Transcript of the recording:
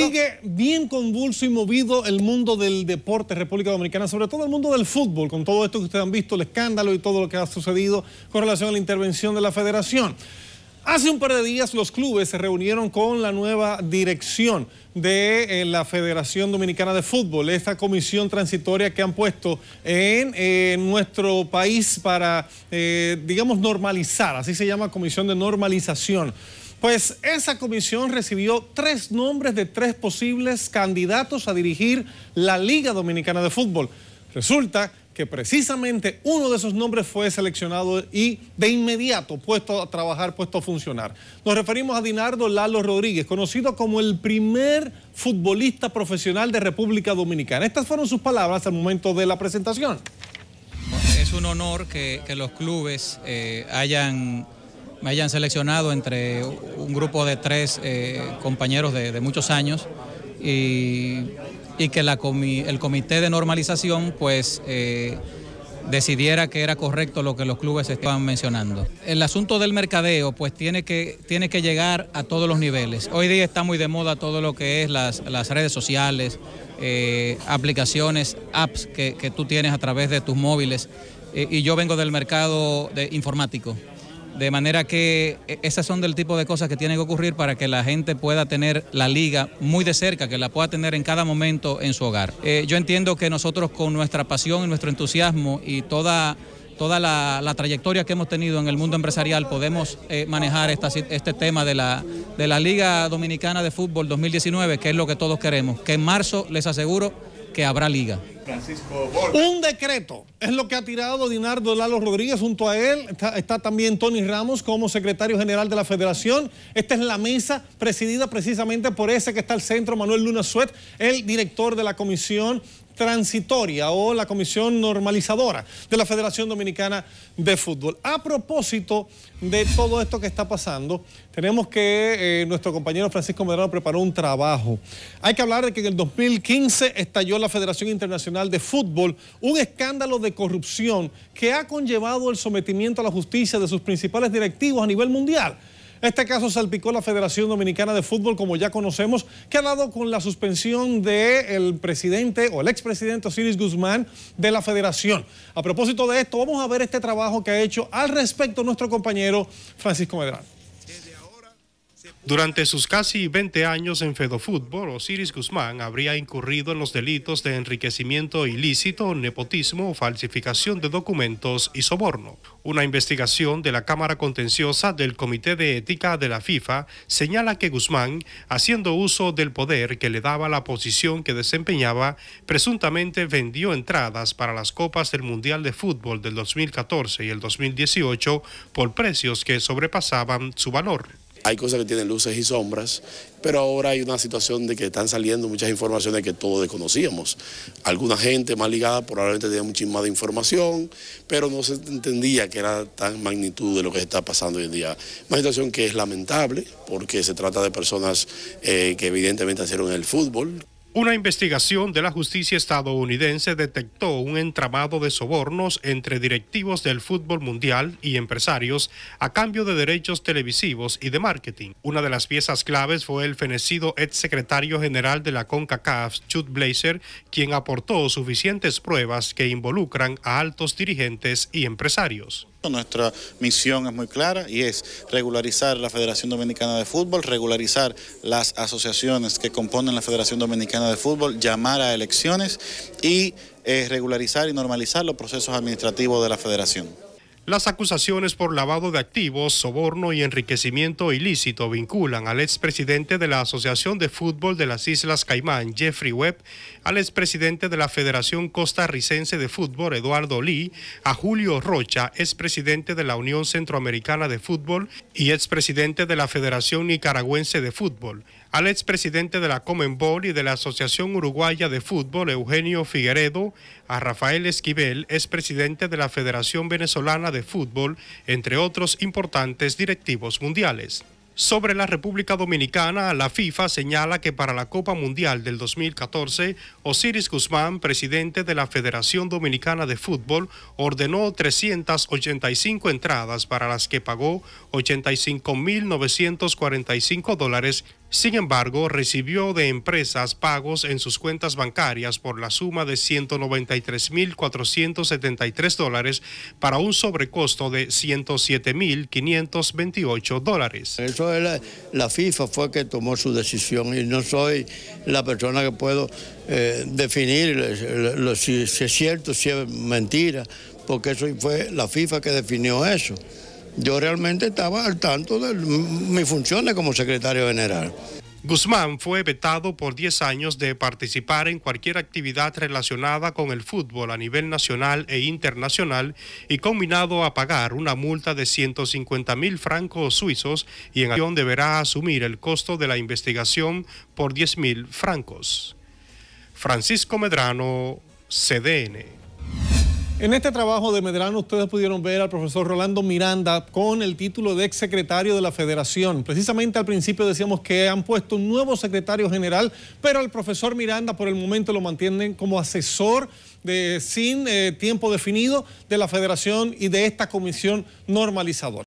Sigue bien convulso y movido el mundo del deporte República Dominicana, sobre todo el mundo del fútbol, con todo esto que ustedes han visto, el escándalo y todo lo que ha sucedido con relación a la intervención de la federación. Hace un par de días los clubes se reunieron con la nueva dirección de eh, la Federación Dominicana de Fútbol, esta comisión transitoria que han puesto en, eh, nuestro país para, eh, digamos, normalizar, así se llama Comisión de Normalización pues esa comisión recibió tres nombres de tres posibles candidatos a dirigir la Liga Dominicana de Fútbol. Resulta que precisamente uno de esos nombres fue seleccionado y de inmediato puesto a trabajar, puesto a funcionar. Nos referimos a Dinardo Lalo Rodríguez, conocido como el primer futbolista profesional de República Dominicana. Estas fueron sus palabras al momento de la presentación. Es un honor que, los clubes eh, hayan me hayan seleccionado entre un grupo de tres eh, compañeros de, muchos años y, que el comité de normalización pues eh, decidiera que era correcto lo que los clubes estaban mencionando. El asunto del mercadeo pues tiene que, tiene que llegar a todos los niveles. Hoy día está muy de moda todo lo que es las, redes sociales, eh, aplicaciones, apps que, que, tú tienes a través de tus móviles y yo vengo del mercado de informático. De manera que eh, esas son del tipo de cosas que tienen que ocurrir para que la gente pueda tener la liga muy de cerca, que la pueda tener en cada momento en su hogar. Eh, yo entiendo que nosotros con nuestra pasión y nuestro entusiasmo y toda toda la, trayectoria que hemos tenido en el mundo empresarial podemos eh, manejar este tema de la, de la Liga Dominicana de Fútbol 2019, que es lo que todos queremos, que en marzo les aseguro que habrá liga. Francisco Un decreto es lo que ha tirado Dinardo Lalo Rodríguez junto a él. Está, también Tony Ramos como secretario general de la federación. Esta es la mesa presidida precisamente por ese que está al centro, Manuel Luna Suet, el director de la comisión transitoria o la comisión normalizadora de la Federación Dominicana de Fútbol. A propósito de todo esto que está pasando, tenemos que eh, nuestro compañero Francisco Medrano preparó un trabajo. Hay que hablar de que en el 2015 estalló la Federación Internacional de Fútbol, un escándalo de corrupción que ha conllevado el sometimiento a la justicia de sus principales directivos a nivel mundial. Este caso salpicó la Federación Dominicana de Fútbol, como ya conocemos, que ha dado con la suspensión del presidente o el expresidente Osiris Guzmán de la Federación. A propósito de esto, vamos a ver este trabajo que ha hecho al respecto nuestro compañero Francisco Medrano. Durante sus casi 20 años en Fedofútbol, Osiris Guzmán habría incurrido en los delitos de enriquecimiento ilícito, nepotismo, falsificación de documentos y soborno. Una investigación de la Cámara Contenciosa del Comité de Ética de la FIFA señala que Guzmán, haciendo uso del poder que le daba la posición que desempeñaba, presuntamente vendió entradas para las copas del Mundial de Fútbol del 2014 y el 2018 por precios que sobrepasaban su valor hay cosas que tienen luces y sombras, pero ahora hay una situación de que están saliendo muchas informaciones que todos desconocíamos. Alguna gente más ligada probablemente tenía muchísima de información, pero no se entendía que era tan magnitud de lo que está pasando hoy en día. Una situación que es lamentable, porque se trata de personas eh, que evidentemente hicieron el fútbol. Una investigación de la justicia estadounidense detectó un entramado de sobornos entre directivos del fútbol mundial y empresarios a cambio de derechos televisivos y de marketing. Una de las piezas claves fue el fenecido ex secretario general de la CONCACAF, Chuck Blazer, quien aportó suficientes pruebas que involucran a altos dirigentes y empresarios. Nuestra misión es muy clara y es regularizar la Federación Dominicana de Fútbol, regularizar las asociaciones que componen la Federación Dominicana de Fútbol, llamar a elecciones y eh, regularizar y normalizar los procesos administrativos de la federación. Las acusaciones por lavado de activos, soborno y enriquecimiento ilícito vinculan al expresidente de la Asociación de Fútbol de las Islas Caimán, Jeffrey Webb, al expresidente de la Federación Costarricense de Fútbol, Eduardo Lee, a Julio Rocha, expresidente de la Unión Centroamericana de Fútbol y expresidente de la Federación Nicaragüense de Fútbol, al expresidente de la Comenbol y de la Asociación Uruguaya de Fútbol, Eugenio Figueredo, a Rafael Esquivel, expresidente de la Federación Venezolana de fútbol, entre otros importantes directivos mundiales. Sobre la República Dominicana, la FIFA señala que para la Copa Mundial del 2014, Osiris Guzmán, presidente de la Federación Dominicana de Fútbol, ordenó 385 entradas para las que pagó 85.945 dólares sin embargo, recibió de empresas pagos en sus cuentas bancarias por la suma de 193.473 dólares para un sobrecosto de 107.528 dólares. Eso es la, FIFA fue que tomó su decisión y no soy la persona que puedo eh, definir si, es cierto, si es mentira, porque eso fue la FIFA que definió eso yo realmente estaba al tanto de mis funciones como secretario general. Guzmán fue vetado por 10 años de participar en cualquier actividad relacionada con el fútbol a nivel nacional e internacional y combinado a pagar una multa de 150 mil francos suizos y en acción deberá asumir el costo de la investigación por 10 mil francos. Francisco Medrano, CDN. En este trabajo de Medrano ustedes pudieron ver al profesor Rolando Miranda con el título de ex secretario de la Federación. Precisamente al principio decíamos que han puesto un nuevo secretario general, pero al profesor Miranda por el momento lo mantienen como asesor de, sin eh, tiempo definido de la Federación y de esta comisión normalizadora.